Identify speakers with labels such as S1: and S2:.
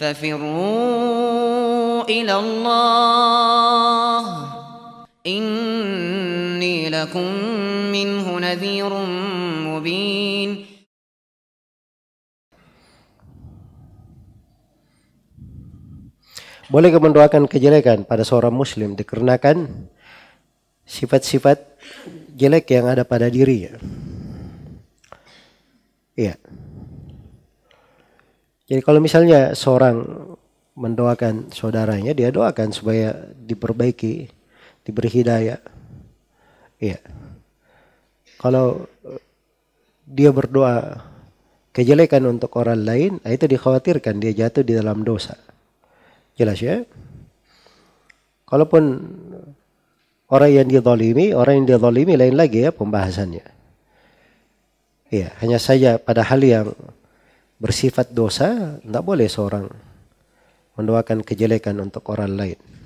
S1: ففروا إلى الله إني لكم منه نذير مبين Bolehkah mendoakan kejelekan pada seorang muslim dikarenakan sifat-sifat jelek yang ada pada dirinya? Iya. Yeah. Jadi kalau misalnya seorang mendoakan saudaranya, dia doakan supaya diperbaiki, diberi hidayah. Iya. Kalau eh, dia berdoa kejelekan untuk orang lain, nah itu dikhawatirkan dia jatuh di dalam dosa. Jelas ya? Kalaupun orang yang didolimi, orang yang didolimi lain lagi ya pembahasannya. Iya, hanya saja pada hal yang bersifat dosa, tidak boleh seorang mendoakan kejelekan untuk orang lain.